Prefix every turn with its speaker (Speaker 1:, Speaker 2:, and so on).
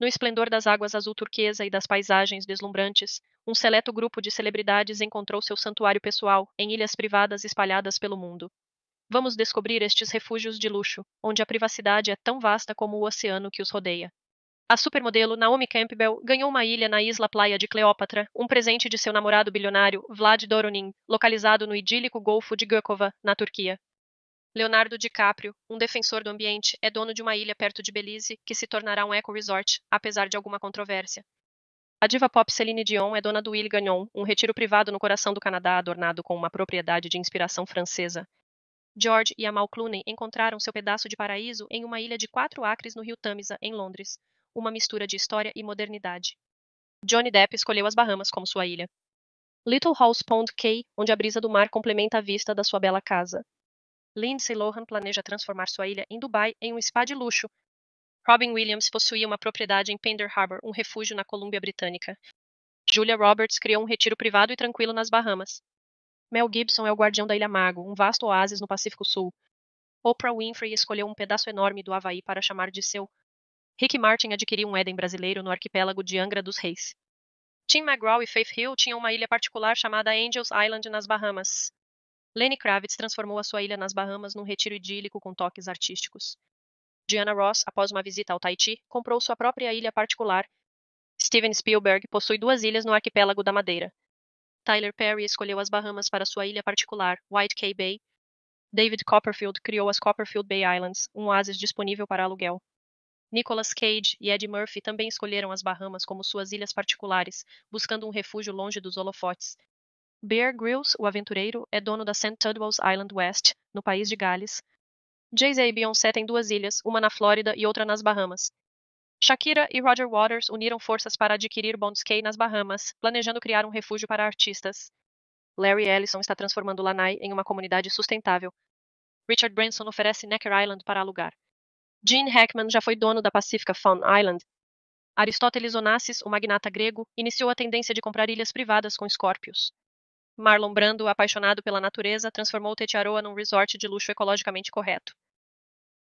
Speaker 1: No esplendor das águas azul turquesa e das paisagens deslumbrantes, um seleto grupo de celebridades encontrou seu santuário pessoal em ilhas privadas espalhadas pelo mundo. Vamos descobrir estes refúgios de luxo, onde a privacidade é tão vasta como o oceano que os rodeia. A supermodelo Naomi Campbell ganhou uma ilha na Isla Playa de Cleópatra, um presente de seu namorado bilionário Vlad Doronin, localizado no idílico Golfo de Gökova, na Turquia. Leonardo DiCaprio, um defensor do ambiente, é dono de uma ilha perto de Belize que se tornará um eco-resort, apesar de alguma controvérsia. A diva pop Celine Dion é dona do Ile Gagnon, um retiro privado no coração do Canadá adornado com uma propriedade de inspiração francesa. George e Amal Clooney encontraram seu pedaço de paraíso em uma ilha de quatro acres no rio Tamisa, em Londres, uma mistura de história e modernidade. Johnny Depp escolheu as Bahamas como sua ilha. Little House Pond Cay, onde a brisa do mar complementa a vista da sua bela casa. Lindsay Lohan planeja transformar sua ilha em Dubai em um spa de luxo. Robin Williams possuía uma propriedade em Pender Harbor, um refúgio na Colômbia Britânica. Julia Roberts criou um retiro privado e tranquilo nas Bahamas. Mel Gibson é o guardião da Ilha Mago, um vasto oásis no Pacífico Sul. Oprah Winfrey escolheu um pedaço enorme do Havaí para chamar de seu. Rick Martin adquiriu um Éden brasileiro no arquipélago de Angra dos Reis. Tim McGraw e Faith Hill tinham uma ilha particular chamada Angels Island nas Bahamas. Lenny Kravitz transformou a sua ilha nas Bahamas num retiro idílico com toques artísticos. Diana Ross, após uma visita ao Tahiti, comprou sua própria ilha particular. Steven Spielberg possui duas ilhas no arquipélago da Madeira. Tyler Perry escolheu as Bahamas para sua ilha particular, White Cay Bay. David Copperfield criou as Copperfield Bay Islands, um oásis disponível para aluguel. Nicolas Cage e Ed Murphy também escolheram as Bahamas como suas ilhas particulares, buscando um refúgio longe dos holofotes, Bear Grylls, o aventureiro, é dono da St. Tudwell's Island West, no país de Gales. Jay-Z e Beyoncé têm duas ilhas, uma na Flórida e outra nas Bahamas. Shakira e Roger Waters uniram forças para adquirir Cay nas Bahamas, planejando criar um refúgio para artistas. Larry Ellison está transformando Lanai em uma comunidade sustentável. Richard Branson oferece Necker Island para alugar. Gene Hackman já foi dono da Pacífica Fun Island. Aristóteles Onassis, o magnata grego, iniciou a tendência de comprar ilhas privadas com escórpios. Marlon Brando, apaixonado pela natureza, transformou Tetiaroa num resort de luxo ecologicamente correto.